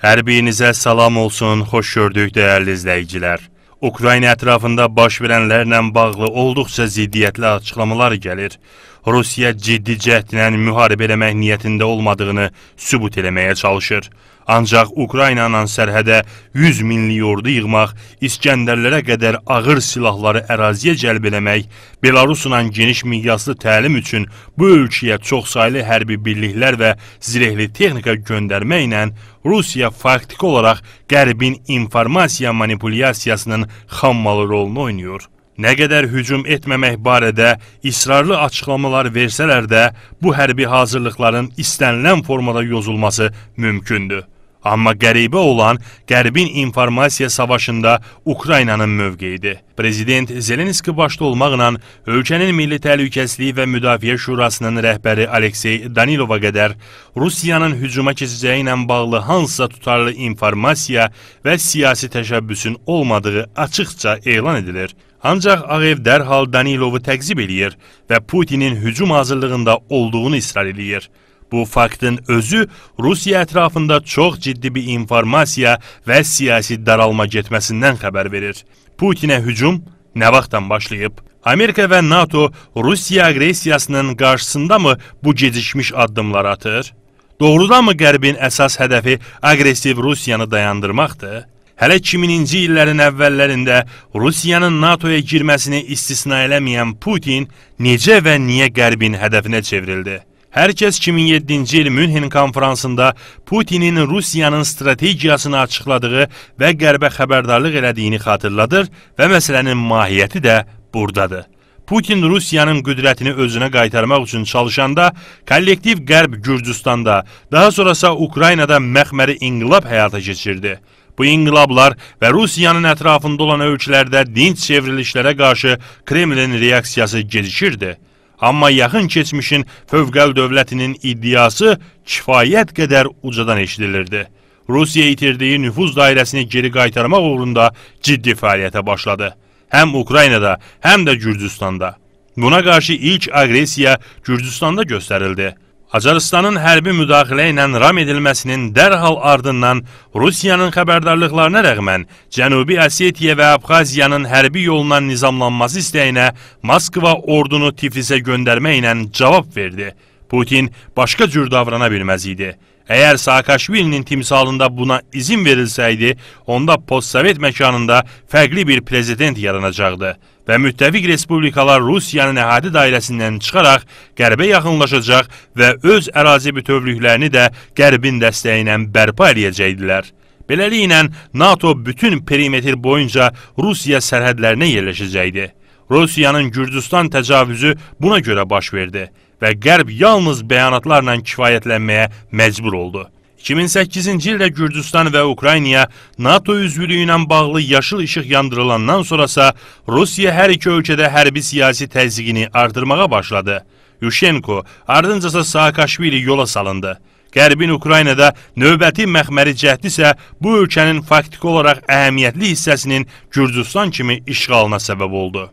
Hər birinizə salam olsun, xoş gördük dəyərli izləyicilər. Ukrayna ətrafında baş verənlərlə bağlı olduqca ziddiyyətli açıqlamalar gəlir. Rusiya ciddi cəhdlə müharibə eləmək niyyətində olmadığını sübut eləməyə çalışır. Ancaq Ukrayna ilə sərhədə 100 minlik ordu yığmaq, İskəndərlərə qədər ağır silahları əraziyə cəlb eləmək, Belarusla geniş miqyaslı təlim üçün bu ölkəyə çoxsaylı hərbi birliklər və zirehli texnika göndərməklə Rusiya faktiki olaraq Qərbin informasiya manipulyasiyasının xammalı rolunu oynayır nə qədər hücum etməmək barədə israrlı açıqlamalar versələr də, bu hərbi hazırlıqların istənilən formada yozulması mümkündür. Amma qəribə olan Qərbin informasiya savaşında Ukraynanın mövqeyidir. Prezident Zelenski başda olmaqla ölkənin Milli Təhlükəsizlik və Müdafiə Şurasının rəhbəri Aleksey Danilova qədər Rusiyanın hücuma keçəcəyi ilə bağlı hansısa tutarlı informasiya və siyasi təşəbbüsün olmadığı açıqca elan edilir. Ancaq Ağev dərhal Danilovu təqzib eləyir və Putinin hücum hazırlığında olduğunu israr eləyir. Bu faktın özü Rusiya ətrafında çox ciddi bir informasiya və siyasi daralma getməsindən xəbər verir. Putinə hücum nə vaxtdan başlayıb? Amerika və NATO Rusiya aqressiyasının qarşısında mı bu gecikmiş addımlar atır? Doğrudanmı Qərbin əsas hədəfi aqressiv Rusiyanı dayandırmaqdır? Hələ 2000-ci illərin əvvəllərində Rusiyanın NATO-ya girməsini istisna eləməyən Putin necə və niyə Qərbin hədəfinə çevrildi? Hər kəs 2007-ci il Münhen konfransında Putinin Rusiyanın strategiyasını açıqladığı və Qərbə xəbərdarlıq elədiyini xatırladır və məsələnin mahiyyəti də burdadır. Putin Rusiyanın qüdrətini özünə qaytarmaq üçün çalışanda kollektiv Qərb Gürcüstanda, daha sonrasa Ukraynada məxməri inqilab həyata keçirdi. Bu inqilablar və Rusiyanın ətrafında olan ölkələrdə dinç çevrilişlərə qarşı Kremlin reaksiyası gecikirdi. Amma yaxın keçmişin fövqəl dövlətinin iddiası kifayət qədər ucadan eşidilirdi. Rusiya itirdiyi nüfuz dairəsini geri qaytarmaq uğrunda ciddi fəaliyyətə başladı. Həm Ukraynada, həm də Gürcüstanda. Buna qarşı ilk aqressiya Gürcüstanda göstərildi. Acarıstanın hərbi müdaxilə ilə ram edilməsinin dərhal ardından Rusiyanın xəbərdarlıqlarına rəğmən Cənubi Əsetiya və Abxaziyanın hərbi yolundan nizamlanması istəyinə Moskva ordunu Tiflisə göndərmə ilə cavab verdi. Putin başqa cür davrana bilməz idi. Eğer Saakaşvili'nin timsalında buna izin verilsəydi, onda postsovet məkanında fərqli bir prezident yaranacaqdı və müttəfiq respublikalar Rusiyanın əhatə dairəsindən çıxaraq qərbə yaxınlaşacaq və öz ərazi bütövlüklərini də qərbin dəstəyi ilə bərpa eləyəcəkdilər. Beləliklə, NATO bütün perimetr boyunca Rusiya sərhədlərinə yerləşəcəkdi. Rusiyanın Gürcüstan təcavüzü buna görə baş verdi və Qərb yalnız bəyanatlarla kifayətlənməyə məcbur oldu. 2008-ci ildə Gürcüstan və Ukraynaya NATO üzvlüyü ilə bağlı yaşıl işıq yandırılandan sonrasa Rusiya hər iki ölkədə hərbi siyasi təzyiqini artırmağa başladı. Yuşenko ardınca Saakaşvili yola salındı. Qərbin Ukraynada növbəti məxməri cəhd isə bu ölkənin faktiki olaraq əhəmiyyətli hissəsinin Gürcüstan kimi işğalına səbəb oldu.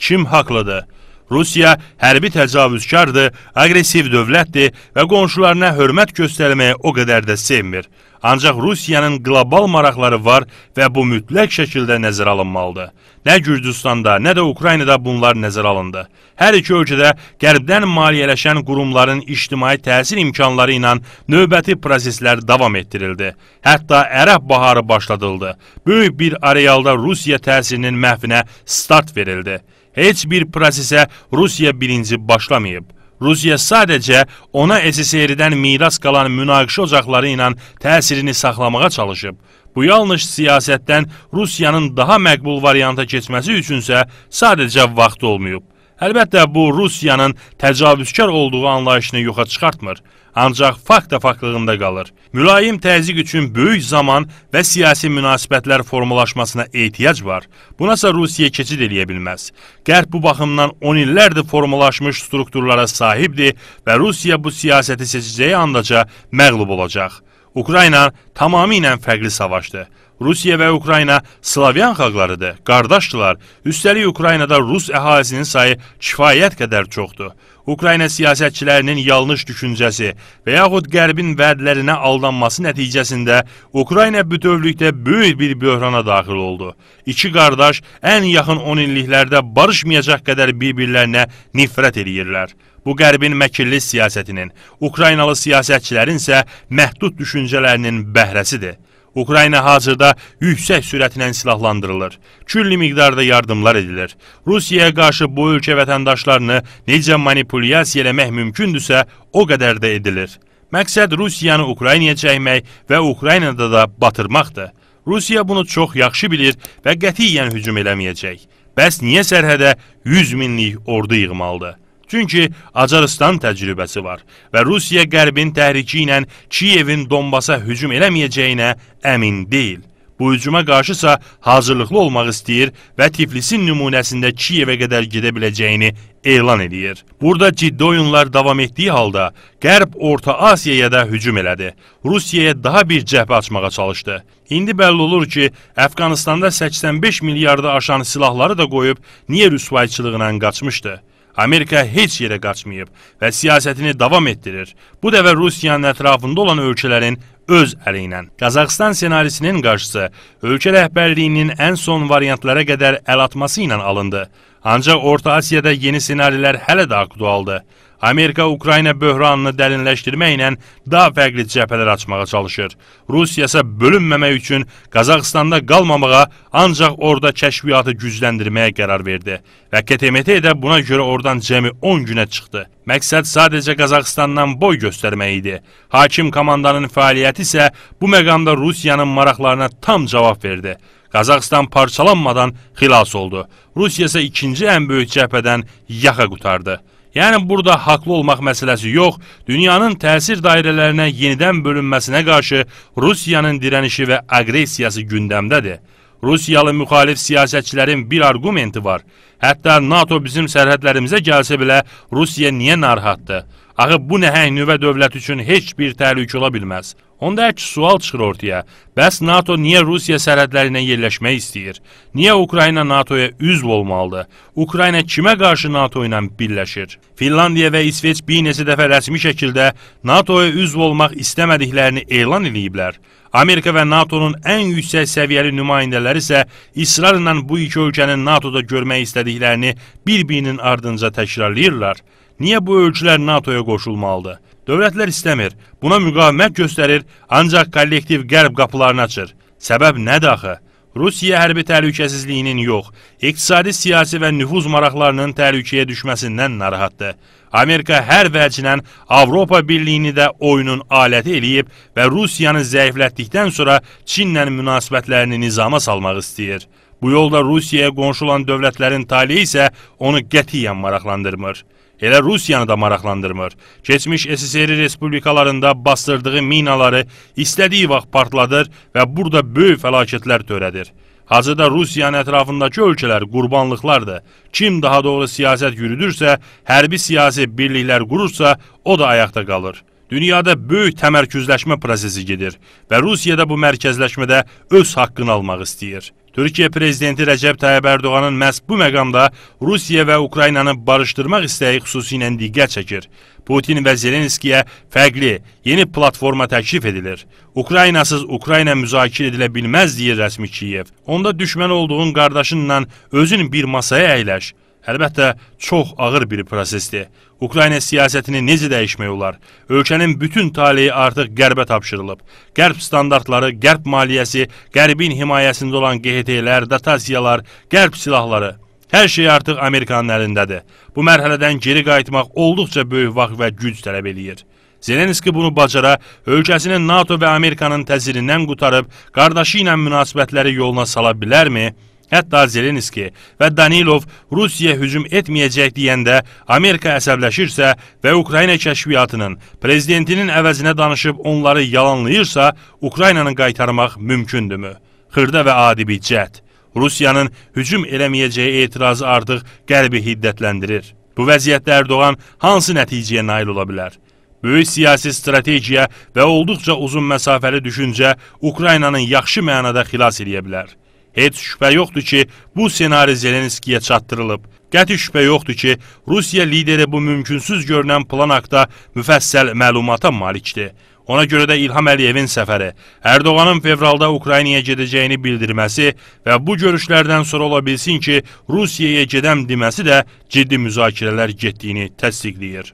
Kim haqlıdır? Rusiya hərbi təcavüzkardır, aqressiv dövlətdir və qonşularına hörmət göstərməyə o qədər də sevmir. Ancaq Rusiyanın qlobal maraqları var və bu mütləq şəkildə nəzərə alınmalıdır. Nə Gürcüstanda, nə də Ukraynada bunlar nəzərə alındı. Hər iki ölkədə qərbdən maliyyələşən qurumların ictimai təsir imkanları ilə növbəti proseslər davam etdirildi. Hətta Ərəb baharı başladıldı. Böyük bir arealda Rusiya təsirinin məhvinə start verildi. Heç bir prosesə Rusiya birinci başlamayıb. Rusiya sadəcə ona SSR-dən miras qalan münaqişə ocaqları ilə təsirini saxlamağa çalışıb. Bu yalnız siyasətdən Rusiyanın daha məqbul varianta keçməsi üçünsə sadəcə vaxt olmayıb. Əlbəttə bu Rusiyanın təcavüzkar olduğu anlayışını yoxa çıxartmır, ancaq fakt da faktlığında qalır. Mülayim təzyiq üçün böyük zaman və siyasi münasibətlər formalaşmasına ehtiyac var. Bunasa Rusiya keçid eləyə bilməz. Qərb bu baxımdan 10 illərdir formalaşmış strukturlara sahibdir və Rusiya bu siyasəti seçəcəyi andaca məğlub olacaq. Ukrayna tamamilə fərqli savaşdır. Rusiya və Ukrayna slavyan xalqlarıdır, qardaşdırlar. Üstəlik Ukraynada rus əhalisinin sayı kifayət qədər çoxdur. Ukrayna siyasətçilərinin yanlış düşüncəsi və yaxud qərbin vədlərinə aldanması nəticəsində Ukrayna bütövlükdə böyük bir böhrana daxil oldu. İki qardaş ən yaxın 10 illiklərdə barışmayacaq qədər bir-birlərinə nifrət eləyirlər. Bu qərbin məkirli siyasətinin, Ukraynalı siyasətçilərin isə məhdud düşüncələrinin bəhrəsidir. Ukrayna hazırda yüksək sürətlə silahlandırılır. Külli miqdarda yardımlar edilir. Rusiyaya qarşı bu ölkə vətəndaşlarını necə manipulyasiya eləmək mümkündürsə, o qədər də edilir. Məqsəd Rusiyanı Ukraynaya çəkmək və Ukraynada da batırmaqdır. Rusiya bunu çox yaxşı bilir və qətiyyən hücum eləməyəcək. Bəs niyə sərhədə 100 minlik ordu yığmalıdır? Çünki Acaristan təcrübəsi var və Rusiya qərbin təhriki ilə Kiyevin Donbasa hücum eləməyəcəyinə əmin deyil. Bu hücuma qarşısa hazırlıqlı olmaq istəyir və Tiflisin nümunəsində Kiyevə qədər gedə biləcəyini elan edir. Burada ciddi oyunlar davam etdiyi halda Qərb Orta Asiyaya da hücum elədi. Rusiyaya daha bir cəbhə açmağa çalışdı. İndi bəlli olur ki, Əfqanistanda 85 milyardı aşan silahları da qoyub niyə rüsvayçılığına qaçmışdı. Amerika heç yerə qaçmayıb və siyasətini davam etdirir. Bu dəvə Rusiyanın ətrafında olan ölkələrin öz əli ilə. Qazaxıstan senarisinin qarşısı ölkə rəhbərliyinin ən son variantlara qədər əl atması ilə alındı. Ancaq Orta Asiyada yeni senarilər hələ də aktualdır. Amerika Ukrayna böhranını dərinləşdirməklə daha fərqli cəbhələr açmağa çalışır. Rusiya isə bölünməmək üçün Qazaxıstanda qalmamağa, ancaq orada kəşfiyyatı gücləndirməyə qərar verdi və KTMT də buna görə oradan cəmi 10 günə çıxdı. Məqsəd sadəcə Qazaxıstandan boy göstərmək idi. Hakim komandanın fəaliyyəti isə bu məqamda Rusiyanın maraqlarına tam cavab verdi. Qazaxıstan parçalanmadan xilas oldu. Rusiya isə ikinci ən böyük cəbhədən yaxa qutardı. Yəni burada haqlı olmaq məsələsi yox, dünyanın təsir dairələrinə yenidən bölünməsinə qarşı Rusiyanın dirənişi və aqressiyası gündəmdədir. Rusiyalı müxalif siyasətçilərin bir argumenti var. Hətta NATO bizim sərhədlərimizə gəlsə belə Rusiya niyə narahatdır? Ağı bu nəhəng nüvə dövlət üçün heç bir təhlükə ola bilməz. Onda əks sual çıxır ortaya. Bəs NATO niyə Rusiya sərhədlərinə yerləşmək istəyir? Niyə Ukrayna NATO-ya üzv olmalıdır? Ukrayna kimə qarşı NATO ilə birləşir? Finlandiya və İsveç bir neçə dəfə rəsmi şəkildə NATO-ya üzv olmaq istəmədiklərini elan ediblər. Amerika və NATO-nun ən yüksək səviyyəli nümayəndələri isə israrla bu iki ölkənin NATO-da görmək istədiklərini bir-birinin ardınca təkrarlayırlar. Niyə bu ölkələr NATO-ya qoşulmalıdır? Dövlətlər istəmir, buna müqavimət göstərir, ancaq kollektiv qərb qapılarını açır. Səbəb nədir axı? Rusiya hərbi təhlükəsizliyinin yox, iqtisadi, siyasi və nüfuz maraqlarının təhlükəyə düşməsindən narahatdır. Amerika hər vəcilən Avropa Birliyini də oyunun aləti eləyib və Rusiyanı zəiflətdikdən sonra Çinlə münasibətlərini nizama salmaq istəyir. Bu yolda Rusiyaya qonşu olan dövlətlərin taliyi isə onu qətiyyən maraqlandırmır elə Rusiyanı da maraqlandırmır. Keçmiş SSR respublikalarında bastırdığı minaları istədiyi vaxt partladır və burada böyük fəlakətlər törədir. Hazırda Rusiyanın ətrafındakı ölkələr qurbanlıqlardır. Kim daha doğru siyasət yürüdürsə, hərbi siyasi birliklər qurursa, o da ayaqda qalır. Dünyada böyük təmərküzləşmə prosesi gedir və Rusiyada bu mərkəzləşmədə öz haqqını almaq istəyir. Türkiyə Prezidenti Rəcəb Tayyib Ərdoğanın məhz bu məqamda Rusiya və Ukraynanı barışdırmaq istəyi xüsusilə diqqət çəkir. Putin və Zelenskiyə fərqli, yeni platforma təklif edilir. Ukraynasız Ukrayna müzakirə edilə bilməz, deyir rəsmi Kiyev. Onda düşmən olduğun qardaşınla özün bir masaya əyləş. Əlbəttə, çox ağır bir prosesdir. Ukrayna siyasətini necə dəyişmək olar? Ölkənin bütün taleyi artıq qərbə tapşırılıb. Qərb standartları, qərb maliyyəsi, qərbin himayəsində olan QHT-lər, dotasiyalar, qərb silahları. Hər şey artıq Amerikanın əlindədir. Bu mərhələdən geri qayıtmaq olduqca böyük vaxt və güc tələb eləyir. Zelenski bunu bacara, ölkəsini NATO və Amerikanın təsirindən qutarıb, qardaşı ilə münasibətləri yoluna sala bilərmi? Hətta Zelenski və Danilov Rusiya hücum etməyəcək deyəndə Amerika əsəbləşirsə və Ukrayna kəşfiyyatının prezidentinin əvəzinə danışıb onları yalanlayırsa, Ukraynanı qaytarmaq mümkündürmü? Xırda və adi bir cəhd. Rusiyanın hücum eləməyəcəyi etirazı artıq qəlbi hiddətləndirir. Bu vəziyyətdə Erdoğan hansı nəticəyə nail ola bilər? Böyük siyasi strategiya və olduqca uzun məsafəli düşüncə Ukraynanı yaxşı mənada xilas edə bilər. Heç şübhə yoxdur ki, bu senari Zelenskiyə çatdırılıb. Qəti şübhə yoxdur ki, Rusiya lideri bu mümkünsüz görünən plan haqda müfəssəl məlumata malikdir. Ona görə də İlham Əliyevin səfəri, Ərdoğanın fevralda Ukraynaya gedəcəyini bildirməsi və bu görüşlərdən sonra ola bilsin ki, Rusiyaya gedəm deməsi də ciddi müzakirələr getdiyini təsdiqləyir.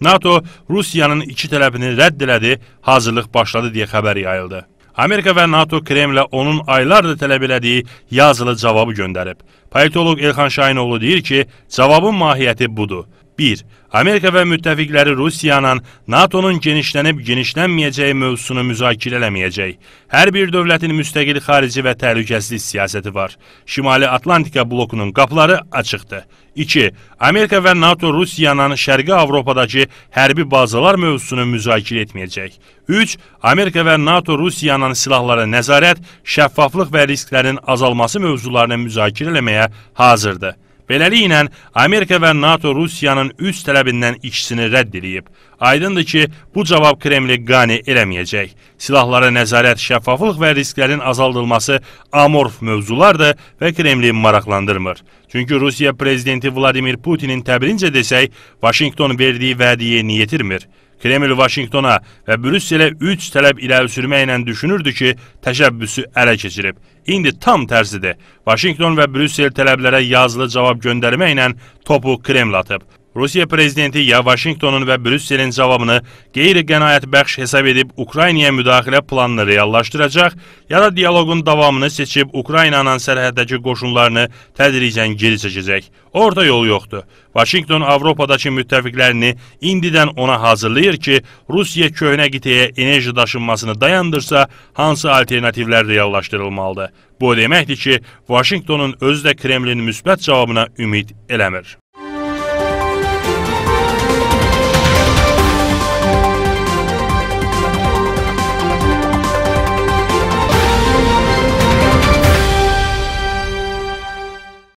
NATO Rusiyanın iki tələbini rədd elədi, hazırlıq başladı deyə xəbər yayıldı. Amerika və NATO Kremlə onun aylardır tələb elədiyi yazılı cavabı göndərib. Politolog Elxan Şahinoğlu deyir ki, cavabın mahiyyəti budur. 1. Amerika və müttəfiqləri Rusiyanın NATO-nun genişlənib genişlənməyəcəyi mövzusunu müzakirə eləməyəcək. Hər bir dövlətin müstəqil xarici və təhlükəsizlik siyasəti var. Şimali Atlantika blokunun qapıları açıqdır. 2. Amerika və NATO Rusiyanın Şərqi Avropadakı hərbi bazalar mövzusunu müzakirə etməyəcək. 3. Amerika və NATO Rusiyanın silahlara nəzarət, şəffaflıq və risklərin azalması mövzularını müzakirə eləməyə hazırdır. Beləliklə, Amerika və NATO Rusiyanın üç tələbindən ikisini rədd edib. Aydındır ki, bu cavab Kremli qane eləməyəcək. Silahlara nəzarət, şəffaflıq və risklərin azaldılması amorf mövzulardır və Kremli maraqlandırmır. Çünki Rusiya prezidenti Vladimir Putinin təbirincə desək, Vaşinqton verdiyi vədiyə niyetirmir. Kreml Vaşinqtona və Brüsselə üç tələb irəli sürməklə düşünürdü ki, təşəbbüsü ələ keçirib. İndi tam tərsidir. Vaşinqton və Brüssel tələblərə yazılı cavab göndərməklə topu Kreml atıb. Rusiya prezidenti ya Vaşinqtonun və Brüsselin cavabını qeyri-qənaətbəxş hesab edib Ukraynaya müdaxilə planını reallaşdıracaq, ya da dialoqun davamını seçib Ukraynanın sərhəddəki qoşunlarını tədricən geri çəkəcək. Orada yol yoxdur. Vaşinqton Avropadakı müttəfiqlərini indidən ona hazırlayır ki, Rusiya köhnə qitəyə enerji daşınmasını dayandırsa, hansı alternativlər reallaşdırılmalıdır? Bu o deməkdir ki, Vaşinqtonun özü də Kremlin müsbət cavabına ümid eləmir.